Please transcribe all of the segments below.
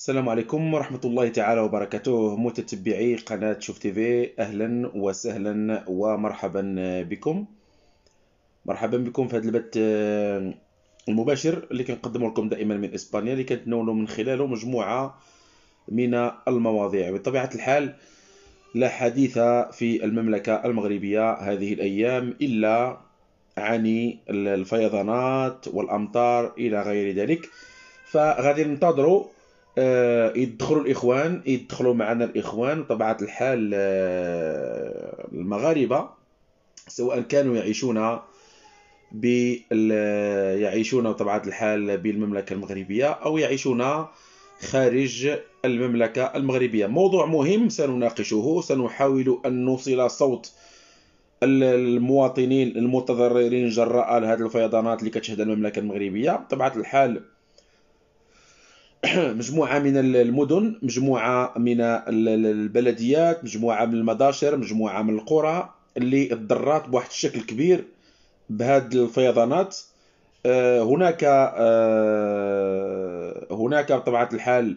السلام عليكم ورحمة الله تعالى وبركاته متتبعي قناة شوف تيفي أهلا وسهلا ومرحبا بكم مرحبا بكم في هذا البث آه، المباشر اللي كنقدمه لكم دائما من إسبانيا اللي كنتناولوا من خلاله مجموعة من المواضيع بطبيعة الحال لا حديث في المملكة المغربية هذه الأيام إلا عن الفيضانات والأمطار إلى غير ذلك فغادي ننتظروا آه، يدخلوا الاخوان يدخلوا معنا الاخوان طبعا الحال آه، المغاربه سواء كانوا يعيشون بال آه، يعيشون طبعا الحال بالمملكه المغربيه او يعيشون خارج المملكه المغربيه موضوع مهم سنناقشه سنحاول ان نوصل صوت المواطنين المتضررين جراء هذه الفيضانات اللي كتشهد المملكه المغربيه طبعا الحال مجموعه من المدن مجموعه من البلديات مجموعه من المداشر مجموعه من القرى اللي تضرات بواحد الشكل كبير بهاد الفيضانات آه، هناك آه، هناك بطبيعه الحال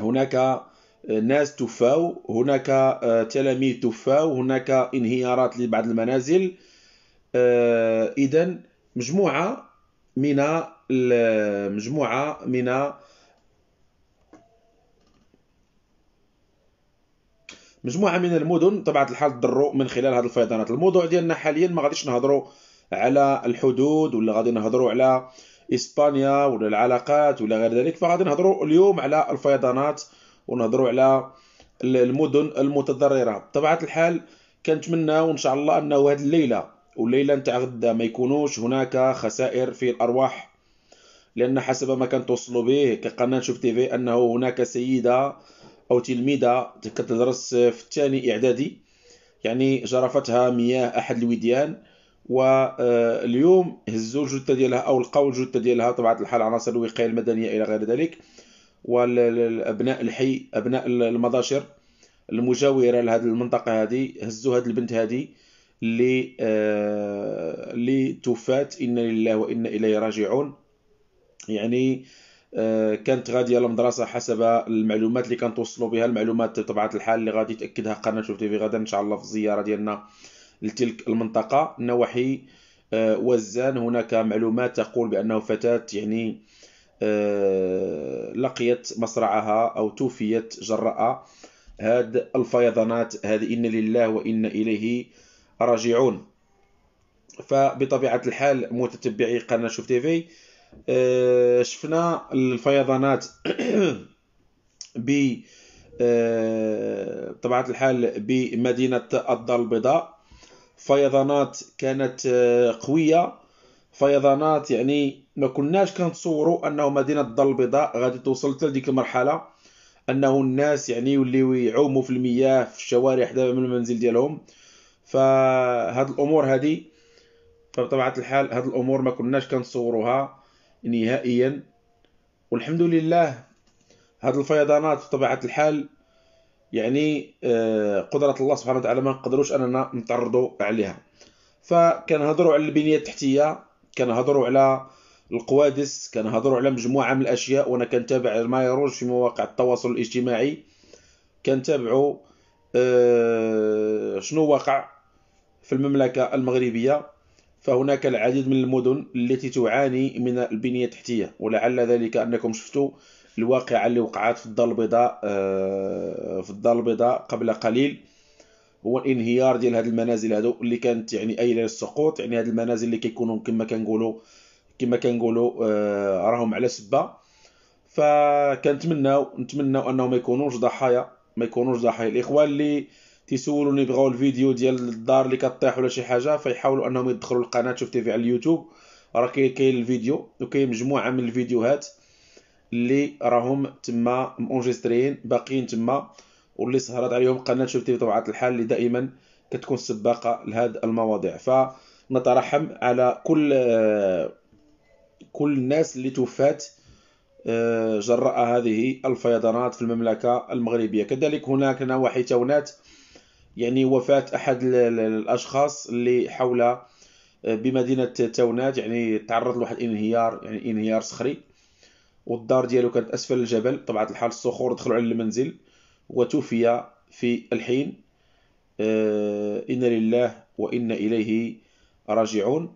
هناك آه، ناس توفاو هناك تلاميذ توفاو هناك انهيارات لبعض المنازل اذا مجموعه من مجموعة من مجموعة من المدن طبعا الحال ضروا من خلال هذه الفيضانات الموضوع ديالنا حاليا ما غاديش نهضروا على الحدود ولا غادي نهضروا على اسبانيا ولا العلاقات ولا غير ذلك فغادي نهضروا اليوم على الفيضانات ونهضروا على المدن المتضرره بطبيعه الحال كنتمناو وان شاء الله انه هذه الليله والليله نتاع غدا ما يكونوش هناك خسائر في الارواح لأن حسب ما كان توصلوا به كقناة شوف تي في أنه هناك سيدة أو تلميذة كتدرس في الثاني إعدادي يعني جرفتها مياه أحد الوديان واليوم آه، هزوا الجثة ديالها أو لقاو الجثة ديالها طبعا الحال عناصر الوقاية المدنية إلى غير ذلك والأبناء الحي أبناء المضاشر المجاوره لهاد المنطقه هادي هزوا هاد البنت هادي اللي آه اللي توفات انا لله وانا اليه راجعون يعني آه، كانت غاديه المدرسه حسب المعلومات اللي توصلوا بها المعلومات بطبيعه الحال اللي غادي تاكدها قناه شوف تيفي غدا ان شاء الله في الزياره ديالنا لتلك المنطقه نواحي آه، وزان هناك معلومات تقول بانه فتاه يعني آه، لقيت مصرعها او توفيت جراء هاد الفيضانات هذه إن لله وإن إليه راجعون فبطبيعة الحال متتبعي قناة شوف تيفي آه، شفنا الفيضانات ب آه، طبعا الحال بمدينة الدار البيضاء فيضانات كانت آه، قوية فيضانات يعني ما كناش كنتصوروا انه مدينة الدار البيضاء غادي توصل حتى لديك المرحلة انه الناس يعني يوليو يعوموا في المياه في الشوارع حدا من المنزل ديالهم فهاد الامور هذه فبطبيعة الحال هاد الامور ما كناش كنتصوروها نهائيا والحمد لله هاد الفيضانات بطبيعة الحال يعني آه، قدرة الله سبحانه وتعالى ما نقدروش أننا نتعرضوا عليها فكنهضروا على البنية التحتية كنهضروا على القوادس كنهضروا على مجموعة من الأشياء وأنا كنتابع ما يروج في مواقع التواصل الاجتماعي كنتابعوا آه، شنو وقع في المملكة المغربية فهناك العديد من المدن التي تعاني من البنية التحتية ولعل ذلك أنكم شفتوا الواقعة اللي وقعت في الدار البيضاء آه، في الدار البيضاء قبل قليل هو الانهيار ديال هاد المنازل هادو اللي كانت يعني ايله للسقوط يعني هاد المنازل اللي كيكونوا كما كنقولوا كما كنقولوا آه، راهم على سبه فكنتمناو نتمناو انهم ما يكونوش ضحايا ما يكونوش ضحايا الاخوان اللي تيسولوني بغاو الفيديو ديال الدار اللي كطيح ولا شي حاجه فيحاولوا انهم يدخلوا القناه شوف تيفي على اليوتيوب راه كاين الفيديو وكاين مجموعه من الفيديوهات اللي راهم تما مونجستريين باقيين تما واللي سهرت عليهم قناه شوف تيفي طبعات الحال اللي دائما كتكون سباقه لهاد المواضيع فنترحم على كل كل الناس اللي توفات آه، جراء هذه الفيضانات في المملكه المغربيه كذلك هناك نواحي تونات يعني وفاة أحد الأشخاص اللي حول آه، بمدينة تاونات يعني تعرض لواحد الانهيار يعني انهيار صخري والدار ديالو كانت أسفل الجبل بطبيعة الحال الصخور دخلوا على المنزل وتوفي في الحين آه، إن لله وإن إليه راجعون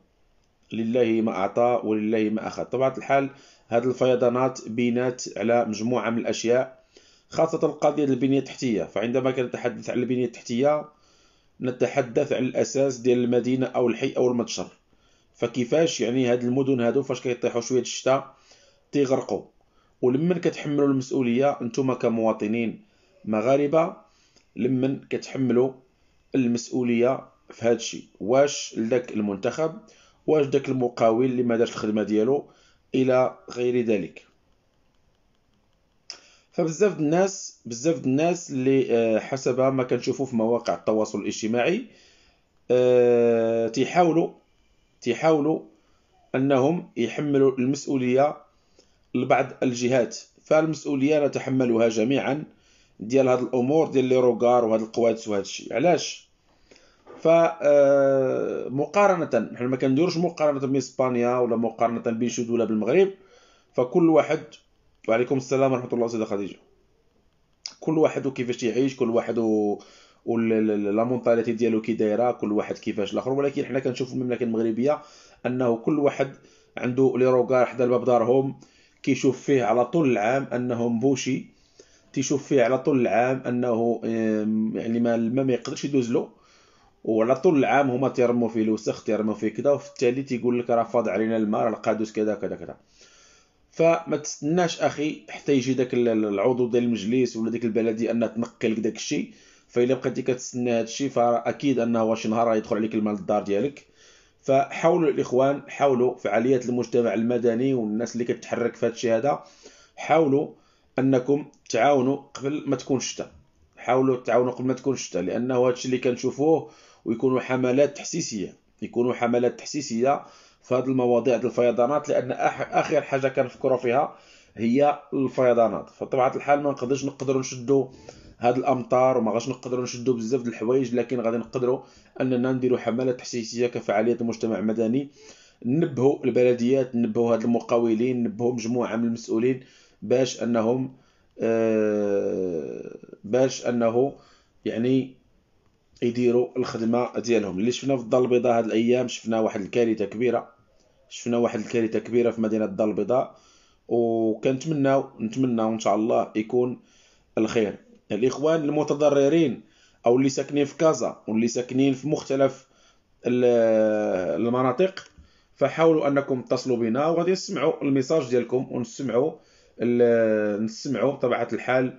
لله ما أعطى ولله ما أخذ طبعا الحال هذه الفيضانات بينات على مجموعة من الأشياء خاصة القضية البنية التحتية فعندما نتحدث عن البنية التحتية نتحدث عن الأساس ديال المدينة أو الحي أو المتجر فكيفاش يعني هاد المدن هادو فاش كيطيحوا شوية الشتاء تيغرقوا ولمن كتحملوا المسؤولية نتوما كمواطنين مغاربة لمن كتحملوا المسؤولية في هاد الشيء واش لذاك المنتخب واش داك المقاول اللي ما دارش الخدمة ديالو إلى غير ذلك فبزاف الناس بزاف الناس اللي آه، حسب ما كنشوفوا في مواقع التواصل الاجتماعي تيحاولوا آه، تيحاولوا انهم يحملوا المسؤوليه لبعض الجهات فالمسؤوليه نتحملها جميعا ديال هاد الامور ديال لي روغار وهاد القوادس وهاد الشيء علاش ف آه، مقارنه حنا ما كنديروش مقارنه بين اسبانيا ولا مقارنه بين شي دوله بالمغرب فكل واحد وعليكم السلام ورحمه الله سيده خديجه كل واحد وكيفاش يعيش كل واحد و... ولا مونطاليتي ديالو كي دايره كل واحد كيفاش الاخر ولكن حنا كنشوفوا المملكه المغربيه انه كل واحد عنده لي روغار حدا الباب دارهم كيشوف فيه على طول العام انه مبوشي تيشوف فيه على طول العام انه يعني ما الماء ما يقدرش يدوز له وعلى طول العام هما تيرموا فيه الوسخ تيرموا فيه كذا وفي التالي تيقول لك راه فاض علينا الماء راه القادوس كذا كذا كذا فما تستناش اخي حتى يجي داك العضو ديال المجلس ولا ديك البلدي انها تنقي لك داك الشيء فإلا بقيتي كتسنى هذا الشيء فاكيد انه واش نهار غيدخل عليك المال الدار ديالك فحاولوا الاخوان حاولوا فعاليات المجتمع المدني والناس اللي كتحرك في هذا الشيء هذا حاولوا انكم تعاونوا قبل ما تكون الشتاء حاولوا تعاونوا قبل ما تكون الشتاء لانه هذا الشيء اللي كنشوفوه ويكونوا حملات تحسيسيه يكونوا حملات تحسيسيه في هذه المواضيع ديال الفيضانات لان اخر حاجه كنفكروا فيها هي الفيضانات فطبيعه الحال ما نقدرش نقدروا نشدوا هاد الامطار وما غاش نقدروا نشدوا بزاف د الحوايج لكن غادي نقدروا اننا نديروا حملات تحسيسيه كفعاليه المجتمع المدني نبهوا البلديات نبهوا هاد المقاولين نبهوا مجموعه من المسؤولين باش انهم آه باش انه يعني يديروا الخدمه ديالهم اللي شفنا في الدار البيضاء هاد الايام شفنا واحد الكارثه كبيره شفنا واحد الكارثه كبيره في مدينه الدار البيضاء وكنتمناو نتمناو ان شاء الله يكون الخير الاخوان المتضررين او اللي ساكنين في كازا واللي ساكنين في مختلف المناطق فحاولوا انكم تصلوا بنا وغادي نسمعوا الميساج ديالكم ونسمعوا نسمعوا بطبيعه الحال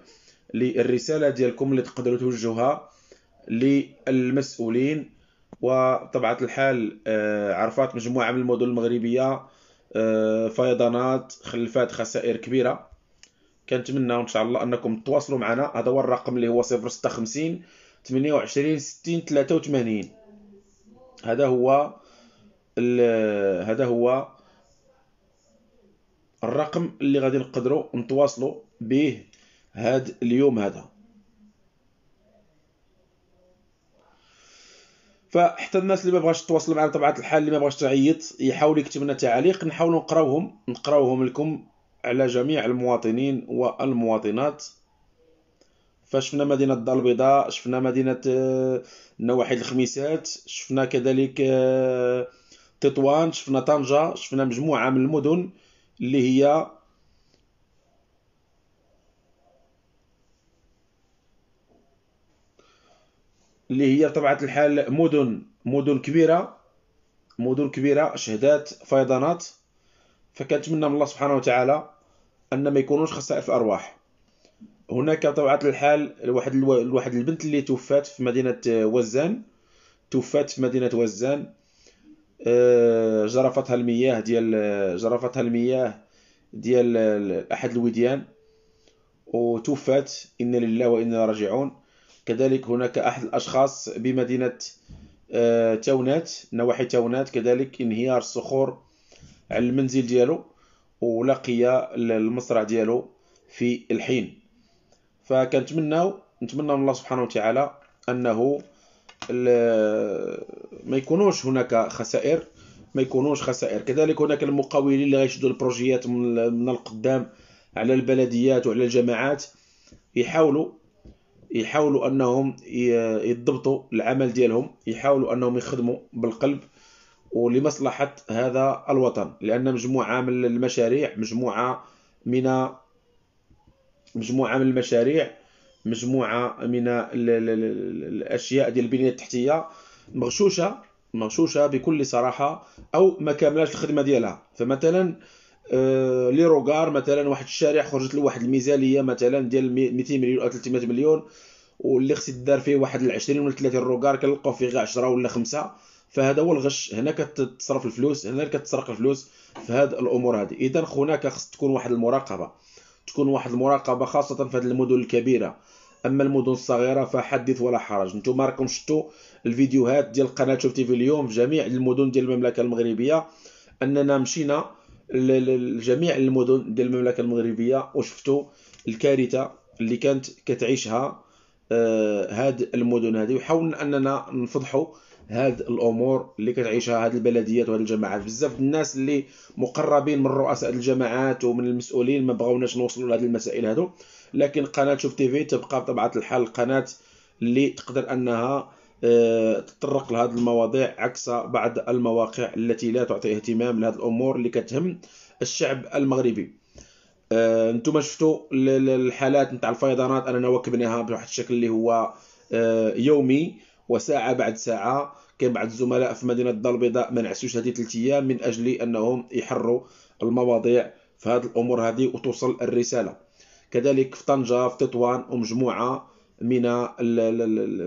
للرساله ديالكم اللي تقدروا توجهوها للمسؤولين وطبعا الحال آه، عرفات مجموعة من المدن المغربية آه، فيضانات خلفات خسائر كبيرة كنتمنى ان شاء الله انكم تواصلوا معنا هذا هو الرقم اللي هو 056 28 60 83 هذا هو هذا هو الرقم اللي غادي نقدروا نتواصلوا به هذا اليوم هذا فحتى الناس اللي ما بغاش تواصل معنا بطبيعه الحال اللي ما بغاش تعيط يحاول يكتب لنا تعليق نحاولوا نقراوهم نقراوهم لكم على جميع المواطنين والمواطنات فشفنا مدينه الدار البيضاء شفنا مدينه آه، نواحي الخميسات شفنا كذلك آه، تطوان شفنا طنجه شفنا مجموعه من المدن اللي هي اللي هي بطبيعه الحال مدن مدن كبيره مدن كبيره شهدات فيضانات فكنتمنى من الله سبحانه وتعالى ان ما يكونوش خسائر الارواح هناك بطبيعه الحال واحد واحد البنت اللي توفات في مدينه آه، وزان توفات في مدينه وزان آه، جرفتها المياه ديال آه، جرفتها المياه ديال احد الوديان وتوفات انا لله وانا راجعون كذلك هناك أحد الأشخاص بمدينة آه، تاونات نواحي تاونات كذلك انهيار الصخور على المنزل ديالو ولقي المصرع ديالو في الحين فكنتمناو نتمنى من الله سبحانه وتعالى انه ما يكونوش هناك خسائر ما يكونوش خسائر كذلك هناك المقاولين اللي غيشدوا البروجيات من القدام على البلديات وعلى الجماعات يحاولوا يحاولوا انهم يضبطوا العمل ديالهم يحاولوا انهم يخدموا بالقلب ولمصلحه هذا الوطن لان مجموعه من المشاريع مجموعه من مجموعه من المشاريع مجموعه من الاشياء ديال البنيه التحتيه مغشوشه مغشوشه بكل صراحه او ما كاملاش الخدمه ديالها فمثلا آه، لي روغار مثلا واحد الشارع خرجت له واحد الميزانيه مثلا ديال 200 مليون او 300 مليون واللي خص يدار فيه واحد 20 ولا 30 روغار كنلقاو فيه غير 10 ولا 5 فهذا هو الغش هنا كتصرف الفلوس هنا كتسرق الفلوس في هاد الامور هذه اذا خونا خص تكون واحد المراقبه تكون واحد المراقبه خاصه في هاد المدن الكبيره اما المدن الصغيره فحدث ولا حرج نتوما راكم شفتوا الفيديوهات ديال قناه شوف في اليوم في جميع المدن ديال المملكه المغربيه اننا مشينا لجميع المدن ديال المملكه المغربيه وشفتوا الكارثه اللي كانت كتعيشها آه، هاد المدن هذه وحاولنا اننا نفضحوا هاد الامور اللي كتعيشها هاد البلديات وهاد الجماعات بزاف الناس اللي مقربين من رؤساء الجماعات ومن المسؤولين ما بغاوناش نوصلوا لهاد المسائل هادو لكن قناه شوف تيفي تبقى بطبيعه الحال القناه اللي تقدر انها آه، تطرق لهذه المواضيع عكس بعض المواقع التي لا تعطي اهتمام لهذه الامور اللي كتهم الشعب المغربي آه، انتم شفتوا الحالات نتاع الفيضانات اننا واكبناها بواحد الشكل اللي هو آه، يومي وساعه بعد ساعه كاين بعض الزملاء في مدينه الدار البيضاء ما نعسوش هذه ثلاث ايام من اجل انهم يحروا المواضيع في هذه الامور هذه وتوصل الرساله كذلك في طنجه في تطوان ومجموعه من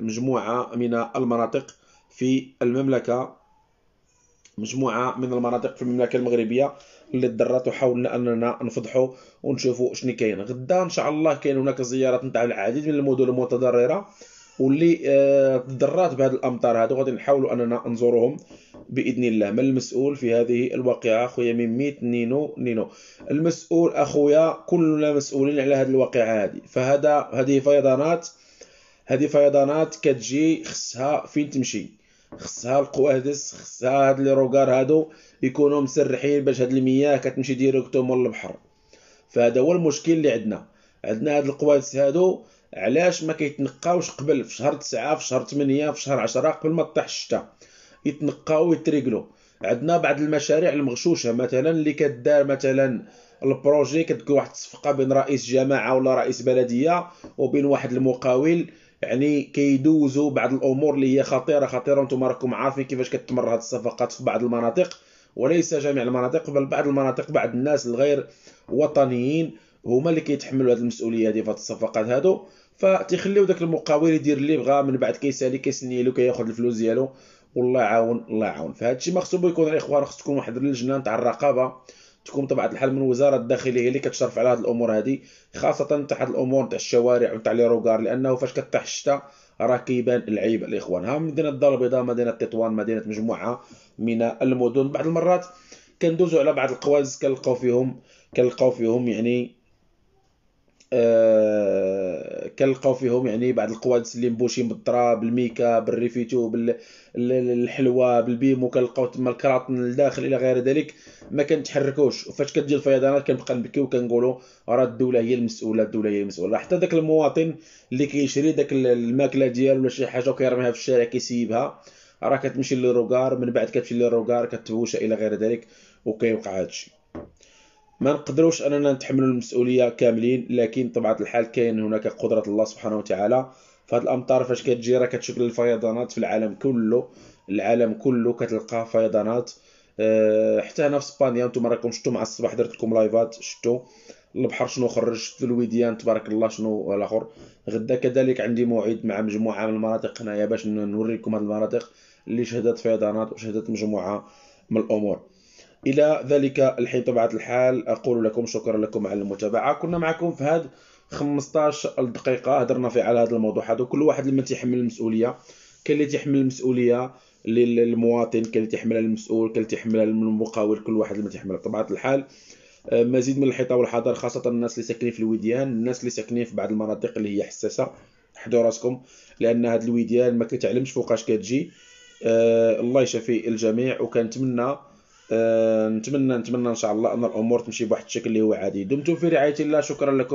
مجموعة من المناطق في المملكة مجموعة من المناطق في المملكة المغربية اللي تدرات وحاولنا اننا نفضحوا ونشوفوا شنو كاين غدا ان شاء الله كاين هناك زيارات نتاع العديد من المدن المتضرره واللي آه، تضرات بهذا الامطار هذو غادي نحاولوا اننا نزورهم باذن الله من المسؤول في هذه الواقعه خويا ميميت نينو نينو المسؤول اخويا كلنا مسؤولين على هذه الواقعه هذه فهذا هذه فيضانات هذه فيضانات كتجي خصها فين تمشي خصها القوادس خصها هاد لي روغار هادو يكونوا مسرحين باش هاد المياه كتمشي مول للبحر فهذا هو المشكل اللي عندنا عندنا هاد القوادس هادو علاش ما كيتنقاوش قبل في شهر تسعة في شهر 8 في شهر عشرة قبل ما تطيح الشتاء يتنقاو ويتريقلو عندنا بعض المشاريع المغشوشه مثلا اللي كدار مثلا البروجي كتكون واحد الصفقه بين رئيس جماعه ولا رئيس بلديه وبين واحد المقاول يعني كيدوزوا بعض الامور اللي هي خطيره خطيره وانتم راكم عارفين كيفاش كتمر هذه الصفقات في بعض المناطق وليس جميع المناطق بل بعض المناطق بعض الناس الغير وطنيين هما اللي كيتحملوا هذه المسؤوليه هذه في الصفقات هادو فتيخليو داك المقاول يدير اللي بغا من بعد كيسالي كيسني له كياخذ الفلوس ديالو والله يعاون الله يعاون فهادشي مخصوب يكون الاخوان خص تكون واحد اللجنه تاع الرقابه تكون طبعا الحال من وزاره الداخليه اللي كتشرف على هذه الامور هذه خاصه تاع الامور تاع الشوارع وتاع لي روغار لانه فاش كطيح الشتاء راه كيبان العيب الاخوان ها مدينه الدار البيضاء مدينه تطوان مدينه مجموعه من المدن بعض المرات كندوزو على بعض القواز كنلقاو فيهم كنلقاو فيهم يعني آه، كنلقاو فيهم يعني بعض القوادس اللي مبوشين بالضراب بالميكا بالريفيتو بالحلوى بالبيمو كنلقاو تما الكراطن الداخل الى غير ذلك ما كنتحركوش وفاش كتجي الفيضانات كنبقى نبكي وكنقولوا راه الدوله هي المسؤوله الدوله هي المسؤوله حتى ذاك المواطن اللي كيشري داك الماكله ديالو ولا شي حاجه وكيرميها في الشارع كيسيبها راه كتمشي للروكار من بعد كتمشي للروكار كتبوشها الى غير ذلك وكيوقع هادشي ما نقدروش اننا نتحملوا المسؤوليه كاملين لكن طبعا الحال كاين هناك قدره الله سبحانه وتعالى فهاد الامطار فاش كتجي راه كتشكل الفيضانات في العالم كله العالم كله كتلقى فيضانات آه، حتى هنا في اسبانيا نتوما راكم شفتوا مع الصباح درت لكم لايفات شفتوا البحر شنو خرج في الوديان تبارك الله شنو الاخر غدا كذلك عندي موعد مع مجموعه من المناطق هنايا باش نوريكم هاد المناطق اللي شهدت فيضانات وشهدت مجموعه من الامور إلى ذلك الحين طبعا الحال أقول لكم شكرا لكم على المتابعة كنا معكم في هذا 15 دقيقة هضرنا في على هذا الموضوع هذا كل واحد لما تيحمل المسؤولية كاين اللي تيحمل المسؤولية للمواطن كاين اللي تيحملها المسؤول كاين اللي تيحملها المقاول كل واحد لما تيحملها طبعا الحال آه، مزيد من الحيطة والحذر خاصة الناس اللي ساكنين في الوديان الناس اللي ساكنين في بعض المناطق اللي هي حساسة حدوا راسكم لأن هاد الوديان ما كتعلمش فوقاش كتجي آه الله يشفي الجميع وكنتمنى نتمنى نتمنى ان شاء الله ان الامور تمشي بواحد الشكل اللي هو عادي دمتم في رعايه الله شكرا لكم